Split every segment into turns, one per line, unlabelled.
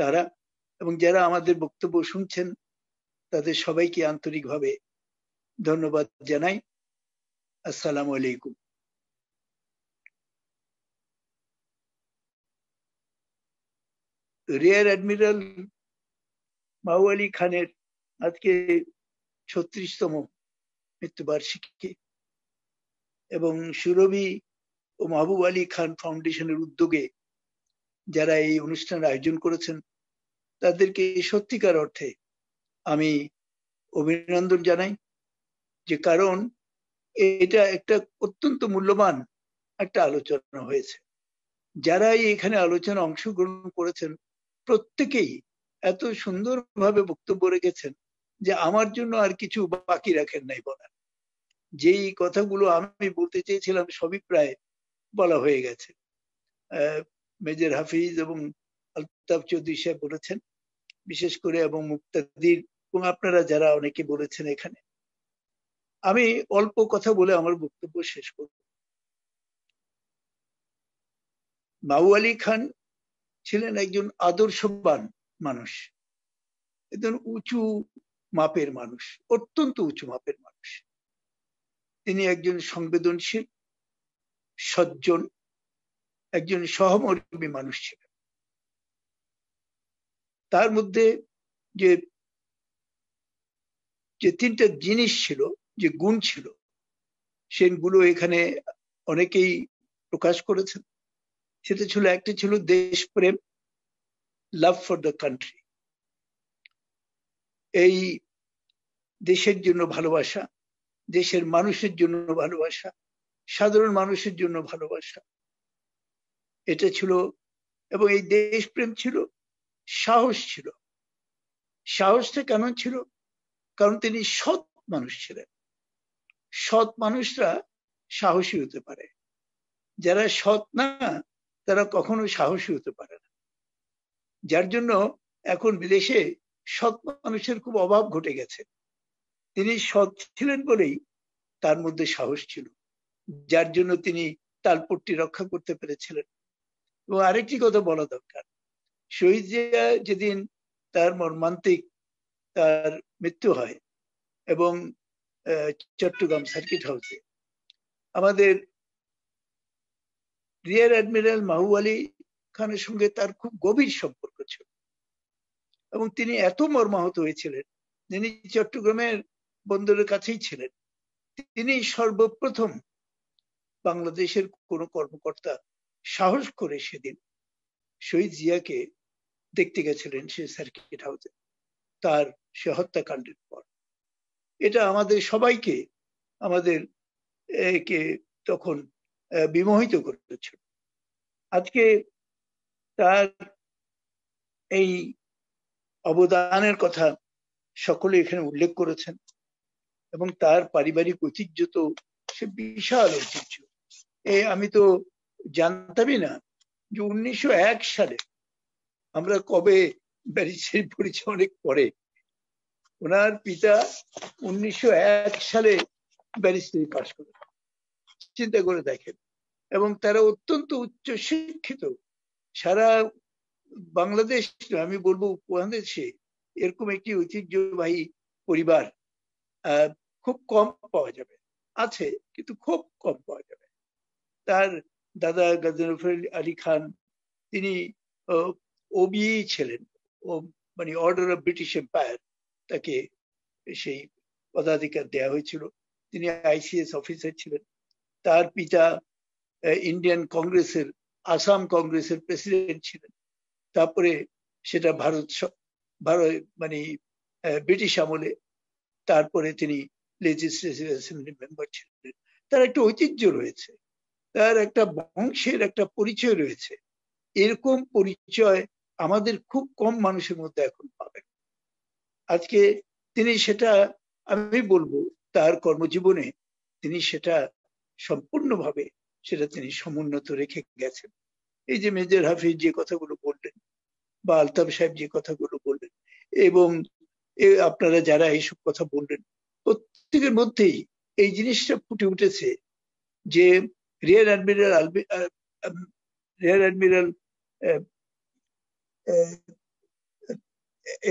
তারা এবং যারা আমাদের বক্তব্য শুনছেন তাদের সবাইকে আন্তরিকভাবে ধন্যবাদ জানাই আসসালাম আলাইকুম রিয়ার অ্যাডমিরাল মাউ আলী খানের আজকে ছত্রিশতম মৃত্যুবার্ষিকী এবং সুরভি ও মাহবুব আলী খান ফাউন্ডেশনের উদ্যোগে যারা এই অনুষ্ঠান আয়োজন করেছেন তাদেরকে সত্যিকার অর্থে আমি অভিনন্দন জানাই যে কারণ এটা একটা অত্যন্ত মূল্যবান একটা আলোচনা হয়েছে যারা এখানে আলোচনা অংশগ্রহণ করেছেন প্রত্যেকেই এত সুন্দরভাবে বক্তব্য রেখেছেন যে আমার জন্য আর কিছু বাকি রাখেন নাই বলার যেই কথাগুলো আমি বলতে চেয়েছিলাম সবই প্রায় বলা হয়ে গেছে মেজর হাফিজ এবং আলতাফ চৌধুরী সাহেব বলেছেন বিশেষ করে এবং মুক্তাদির এবং আপনারা যারা অনেকে বলেছেন এখানে আমি অল্প কথা বলে আমার বক্তব্য শেষ করব মাউ আলী খান ছিলেন একজন আদর্শবান মানুষ একজন উঁচু মাপের মানুষ অত্যন্ত উঁচু মাপের মানুষ তিনি একজন সংবেদনশীল সজ্জন একজন সহমর্মী মানুষ ছিলেন তার মধ্যে যে যে তিনটা জিনিস ছিল যে গুণ ছিল সেগুলো এখানে অনেকেই প্রকাশ করেছেন সেটা ছিল একটি ছিল দেশপ্রেম লাভ ফর দ্য কান্ট্রি এই দেশের জন্য ভালোবাসা দেশের মানুষের জন্য ভালোবাসা সাধারণ মানুষের জন্য ভালোবাসা এটা ছিল এবং এই দেশপ্রেম ছিল সাহস ছিল সাহসটা কেন ছিল কারণ তিনি সৎ মানুষ ছিলেন সৎ মানুষরা সাহসী হতে পারে যারা সৎ না তারা কখনো সাহসী হতে পারে না যার জন্য এখন বিদেশে সৎ মানুষের খুব অভাব ঘটে গেছে তিনি সৎ ছিলেন বলেই তার মধ্যে সাহস ছিল যার জন্য তিনি তালপট্টি রক্ষা করতে পেরেছিলেন এবং আরেকটি কথা বলা দরকার শহীদ জিয়া যেদিন তার মর্মান্তিক তার মৃত্যু হয় এবং চট্টগ্রাম সার্কিট হাউসে আমাদের রিয়ার অ্যাডমিরাল মাহু আলী খানের সঙ্গে তার খুব গভীর সম্পর্ক ছিল এবং তিনি এত মর্মাহত হয়েছিলেন যিনি চট্টগ্রামের বন্দরের কাছেই ছিলেন তিনি সর্বপ্রথম বাংলাদেশের কোন কর্মকর্তা সাহস করে সেদিন শহীদ জিয়াকে দেখতে গেছিলেন সে সার্কিট হাউসে তার সে হত্যাকাণ্ডের পর এটা আমাদের সবাইকে আমাদের একে তখন বিমোহিত করেছিল আজকে তার এই অবদানের কথা সকলে এখানে উল্লেখ করেছেন এবং তার পারিবারিক ঐতিহ্য তো সে বিশাল ঐতিহ্য এ আমি তো জানতামই না যে উনিশশো সালে আমরা কবে ব্যারিস্টারি পড়েছি অনেক পরে ওনার পিতা উনিশশো সালে ব্যারিস্টারি পাশ করে চিন্তা করে দেখেন এবং তারা অত্যন্ত উচ্চ শিক্ষিত সারা বাংলাদেশ আমি বলবো উপমহাদেশে এরকম একটি ঐতিহ্যবাহী পরিবার খুব কম পাওয়া যাবে আছে কিন্তু খুব কম পাওয়া যাবে তার দাদা গজনফর আলী খান তিনি ওবিএই ছিলেন ও মানে অর্ডার অফ ব্রিটিশ এম্পায়ার তাকে সেই পদাধিকার দেয়া হয়েছিল তিনি আইসিএস অফিসার ছিলেন তার পিতা ইন্ডিয়ান কংগ্রেসের আসাম কংগ্রেসের প্রেসিডেন্ট ছিলেন তারপরে সেটা ভারত ভারত মানে ব্রিটিশ আমলে তারপরে তিনি লেজিসলেটিভ অ্যাসেম্বলি মেম্বার ছিলেন তার একটা ঐতিহ্য রয়েছে তার একটা বংশের একটা পরিচয় রয়েছে এরকম পরিচয় আমাদের খুব কম মানুষের মধ্যে এখন পাবেন আজকে তিনি সেটা আমি বলবো তার কর্মজীবনে তিনি সেটা সম্পূর্ণভাবে সেটা তিনি সমুন্নত রেখে গেছেন এই যে মেজর হাফিজ যে কথাগুলো বললেন বা আলতাফ সাহেব যে কথাগুলো বললেন এবং আপনারা যারা এইসব কথা বললেন প্রত্যেকের মধ্যেই এই জিনিসটা ফুটে উঠেছে যে রিয়ার অ্যাডমিরাল রিয়ার অ্যাডমিরাল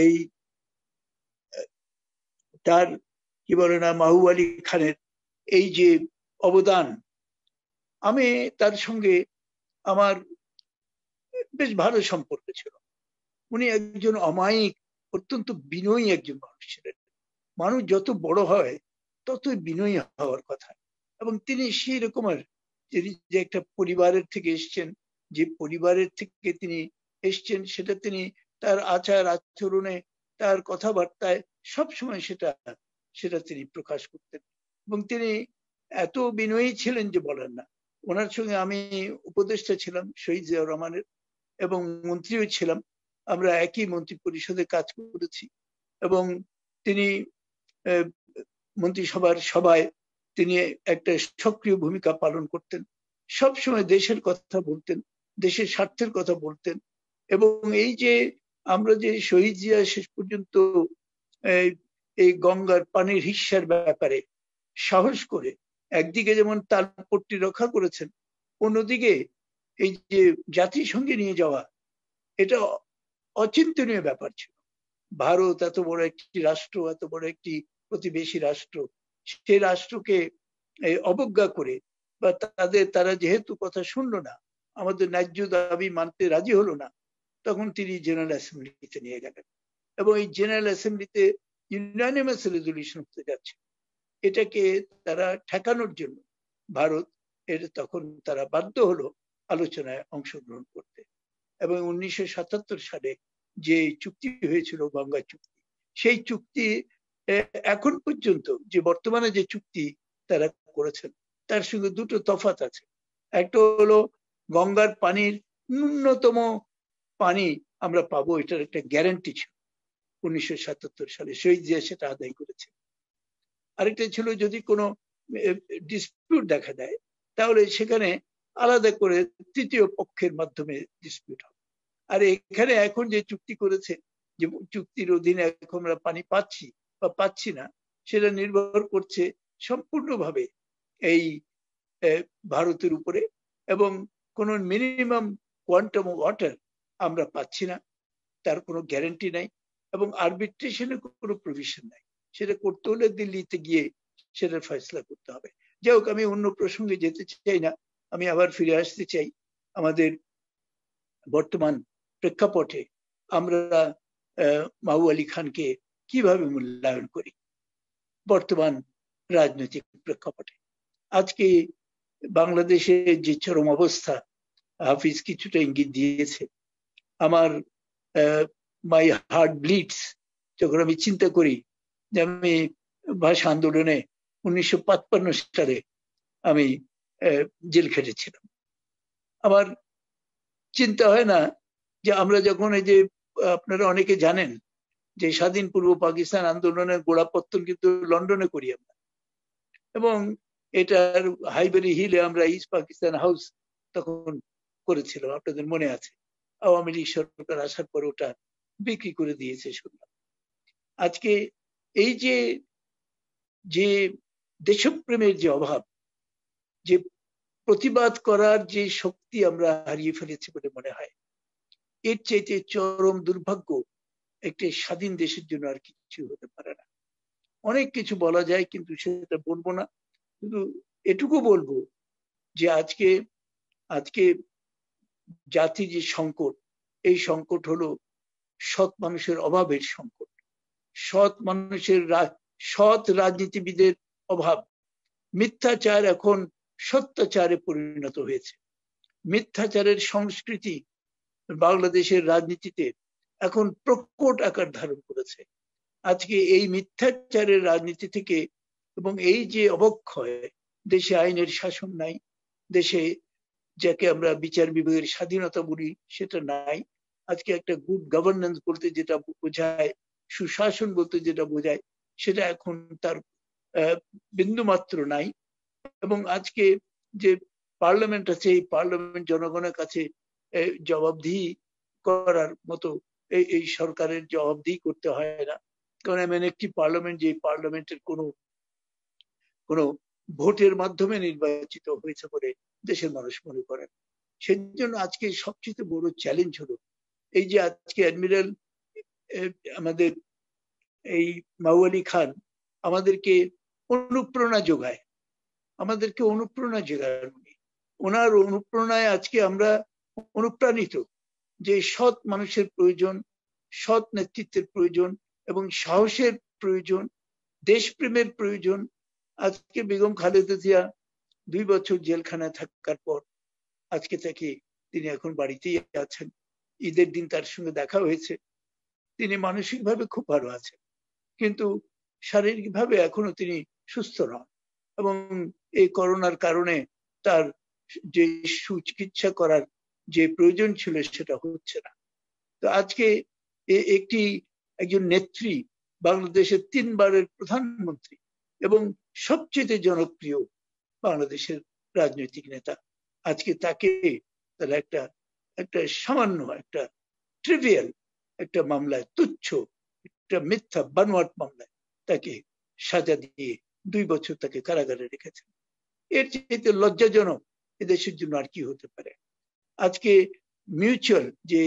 এই তার কি বলে না মাহু আলী খানের এই যে অবদান আমি তার সঙ্গে আমার বেশ ভালো সম্পর্ক ছিল উনি একজন অমায়িক অত্যন্ত বিনয়ী একজন মানুষ ছিলেন মানুষ যত বড় হয় ততই বিনয়ী হওয়ার কথা এবং তিনি সেই রকমের যে একটা পরিবারের থেকে এসছেন যে পরিবারের থেকে তিনি এসছেন সেটা তিনি তার আচার আচরণে তার কথাবার্তায় সবসময় সেটা সেটা তিনি প্রকাশ করতেন এবং তিনি এত বিনয়ী ছিলেন যে বলেন না ওনার সঙ্গে আমি উপদেষ্টা ছিলাম শহীদ জিয়া রহমানের এবং মন্ত্রীও ছিলাম আমরা একই মন্ত্রী পরিষদে কাজ করেছি এবং তিনি মন্ত্রিসভার সভায় তিনি একটা সক্রিয় ভূমিকা পালন করতেন সবসময় দেশের কথা বলতেন দেশের স্বার্থের কথা বলতেন এবং এই যে আমরা যে শহীদ জিয়া শেষ পর্যন্ত এই গঙ্গার পানির হিসার ব্যাপারে সাহস করে একদিকে যেমন তার পট্টি রক্ষা করেছেন অন্যদিকে এই যে জাতিসংঘে নিয়ে যাওয়া এটা অচিন্তনীয় ব্যাপার ছিল ভারত এত বড় একটি রাষ্ট্র এত বড় একটি প্রতিবেশী রাষ্ট্র সে রাষ্ট্রকে অবজ্ঞা করে বা তাদের তারা যেহেতু কথা শুনলো না আমাদের ন্যায্য দাবি মানতে রাজি হলো না তখন তিনি জেনারেল অ্যাসেম্বলিতে নিয়ে গেলেন এবং এই জেনারেল অ্যাসেম্বলিতে ইউনানিমাস রেজলিউশন হতে যাচ্ছে এটাকে তারা ঠেকানোর জন্য ভারত এর তখন তারা বাধ্য হলো আলোচনায় অংশগ্রহণ করতে এবং উনিশশো সাতাত্তর সালে যে চুক্তি হয়েছিল গঙ্গা চুক্তি সেই চুক্তি এখন পর্যন্ত যে বর্তমানে যে চুক্তি তারা করেছেন তার সঙ্গে দুটো তফাত আছে একটা হলো গঙ্গার পানির ন্যূনতম পানি আমরা পাবো এটার একটা গ্যারান্টি ছিল উনিশশো সাতাত্তর সালে সেই যে সেটা আদায় করেছে আরেকটা ছিল যদি কোনো ডিসপিউট দেখা দেয় তাহলে সেখানে আলাদা করে তৃতীয় পক্ষের মাধ্যমে ডিসপিউট হবে আর এখানে এখন যে চুক্তি করেছে যে চুক্তির অধীনে এখন আমরা পানি পাচ্ছি বা পাচ্ছি না সেটা নির্ভর করছে সম্পূর্ণভাবে এই ভারতের উপরে এবং কোন মিনিমাম কোয়ান্টাম ওয়াটার আমরা পাচ্ছি না তার কোনো গ্যারেন্টি নাই এবং আরবিট্রেশনের কোনো প্রভিশন নাই সেটা করতে হলে দিল্লিতে গিয়ে সেটার ফয়সলা করতে হবে যাই হোক আমি অন্য প্রসঙ্গে যেতে চাই না আমি আবার ফিরে আসতে চাই আমাদের বর্তমান প্রেক্ষাপটে আমরা মাহু আলী খানকে কিভাবে মূল্যায়ন করি বর্তমান রাজনৈতিক প্রেক্ষাপটে আজকে বাংলাদেশের যে চরম অবস্থা হাফিজ কিছুটা ইঙ্গিত দিয়েছে আমার মাই হার্ট ব্লিডস যখন আমি চিন্তা করি যে আমি ভাষা আন্দোলনে উনিশশো সালে আমি জেল খেটেছিলাম আমার চিন্তা হয় না যে আমরা যখন এই যে আপনারা অনেকে জানেন যে স্বাধীন পূর্ব পাকিস্তান আন্দোলনের গোড়াপত্তন কিন্তু লন্ডনে করি আমরা এবং এটার হাইবেরি হিলে আমরা ইস্ট পাকিস্তান হাউস তখন করেছিলাম আপনাদের মনে আছে আওয়ামী লীগ সরকার আসার পর ওটা বিক্রি করে দিয়েছে শুনলাম আজকে এই যে যে দেশপ্রেমের যে অভাব যে প্রতিবাদ করার যে শক্তি আমরা হারিয়ে ফেলেছি বলে মনে হয় এর চাইতে চরম দুর্ভাগ্য একটি স্বাধীন দেশের জন্য আর কিছু হতে পারে না অনেক কিছু বলা যায় কিন্তু সেটা বলবো না কিন্তু এটুকু বলবো যে আজকে আজকে জাতি যে সংকট এই সংকট হলো সৎ মানুষের অভাবের সংকট সৎ মানুষের সৎ রাজনীতিবিদের অভাব মিথ্যাচার এখন সত্যাচারে পরিণত হয়েছে মিথ্যাচারের সংস্কৃতি বাংলাদেশের রাজনীতিতে এখন প্রকট আকার ধারণ করেছে আজকে এই মিথ্যাচারের রাজনীতি থেকে এবং এই যে অবক্ষয় দেশে আইনের শাসন নাই দেশে যাকে আমরা বিচার বিভাগের স্বাধীনতা বলি সেটা নাই আজকে একটা গুড গভর্নেন্স বলতে যেটা বোঝায় সুশাসন বলতে যেটা বোঝায় সেটা এখন তার বিন্দু মাত্র নাই এবং আজকে যে পার্লামেন্ট আছে এই পার্লামেন্ট জনগণের কাছে জবাবদিহি করার মতো এই এই সরকারের জবাবদিহি করতে হয় না কারণ এমন একটি পার্লামেন্ট যে পার্লামেন্টের কোনো কোনো ভোটের মাধ্যমে নির্বাচিত হয়েছে বলে দেশের মানুষ মনে করেন সেই জন্য আজকে সবচেয়ে বড় চ্যালেঞ্জ হলো এই যে আজকে অ্যাডমিরাল আমাদের এই মাউয়ালি খান আমাদেরকে অনুপ্রেরণা যোগায় আমাদেরকে অনুপ্রেরণা যোগান উনি ওনার অনুপ্রেরণায় আজকে আমরা অনুপ্রাণিত যে সৎ মানুষের প্রয়োজন সৎ নেতৃত্বের প্রয়োজন এবং সাহসের প্রয়োজন দেশপ্রেমের প্রয়োজন আজকে বেগম খালেদা জিয়া দুই বছর জেলখানায় থাকার পর আজকে তাকে তিনি এখন বাড়িতেই আছেন ঈদের দিন তার সঙ্গে দেখা হয়েছে তিনি মানসিকভাবে খুব ভালো আছেন কিন্তু শারীরিকভাবে এখনো তিনি সুস্থ নন এবং এই করোনার কারণে তার যে সুচিকিৎসা করার যে প্রয়োজন ছিল সেটা হচ্ছে না তো আজকে একটি একজন নেত্রী বাংলাদেশের তিনবারের প্রধানমন্ত্রী এবং সবচেয়ে জনপ্রিয় বাংলাদেশের রাজনৈতিক নেতা আজকে তাকে তারা একটা একটা সামান্য একটা ট্রিভিয়াল একটা মামলায় তুচ্ছ একটা মিথ্যা বানোয়াট মামলায় তাকে সাজা দিয়ে দুই বছর তাকে কারাগারে রেখেছে এর চেয়ে লজ্জাজনক এদেশের জন্য আর কি হতে পারে আজকে মিউচুয়াল যে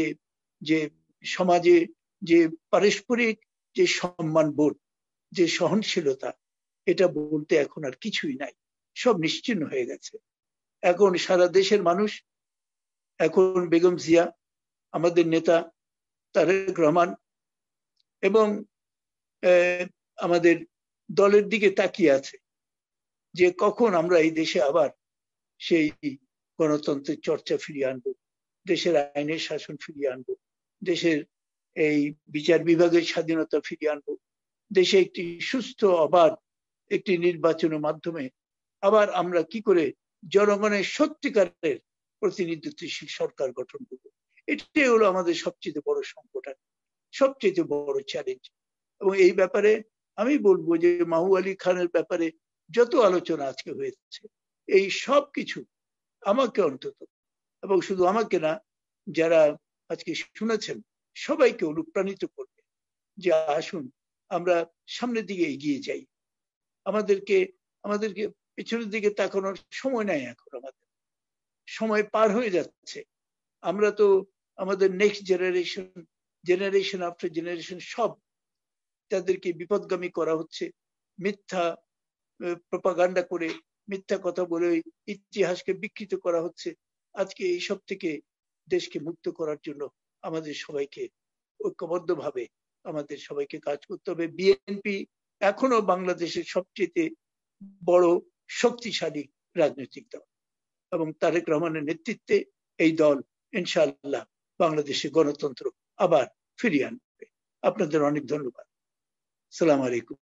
যে সমাজে যে পারস্পরিক যে সম্মান বোধ যে সহনশীলতা এটা বলতে এখন আর কিছুই নাই সব নিশ্চিন্ন হয়ে গেছে এখন সারা দেশের মানুষ এখন বেগম জিয়া আমাদের নেতা তারেক রহমান এবং আমাদের দলের দিকে তাকিয়ে আছে যে কখন আমরা এই দেশে আবার সেই গণতন্ত্রের চর্চা ফিরিয়ে আনবো দেশের আইনের শাসন ফিরিয়ে আনবো দেশের এই বিচার বিভাগের স্বাধীনতা ফিরিয়ে আনবো দেশে একটি সুস্থ অবাধ একটি নির্বাচনের মাধ্যমে আবার আমরা কি করে জনগণের সত্যিকারের প্রতিনিধিত্বশীল সরকার গঠন করব এটাই হলো আমাদের সবচেয়ে বড় সংকট সবচেয়ে বড় চ্যালেঞ্জ এবং এই ব্যাপারে আমি বলবো যে মাহু আলী খানের ব্যাপারে যত আলোচনা আজকে হয়েছে এই সব কিছু আমাকে অন্তত এবং শুধু আমাকে না যারা আজকে শুনেছেন সবাইকে অনুপ্রাণিত করবে যে আসুন আমরা সামনের দিকে এগিয়ে যাই আমাদেরকে আমাদেরকে পিছনের দিকে তাকানোর সময় নাই এখন আমাদের সময় পার হয়ে যাচ্ছে আমরা তো আমাদের next generation generation after generation সব তাদেরকে বিপদগামী করা হচ্ছে মিথ্যা প্রপাগান্ডা করে মিথ্যা কথা বলে ইতিহাসকে বিকৃত করা হচ্ছে আজকে এই সব থেকে দেশকে মুক্ত করার জন্য আমাদের সবাইকে ঐক্যবদ্ধ ভাবে আমাদের সবাইকে কাজ করতে হবে বিএনপি এখনো বাংলাদেশের সবচেয়ে বড় শক্তিশালী রাজনৈতিক দল এবং তারেক রহমানের নেতৃত্বে এই দল ইনশাআল্লাহ বাংলাদেশের গণতন্ত্র আবার ফিরিয়ে আনবে আপনাদের অনেক ধন্যবাদ সালাম আলাইকুম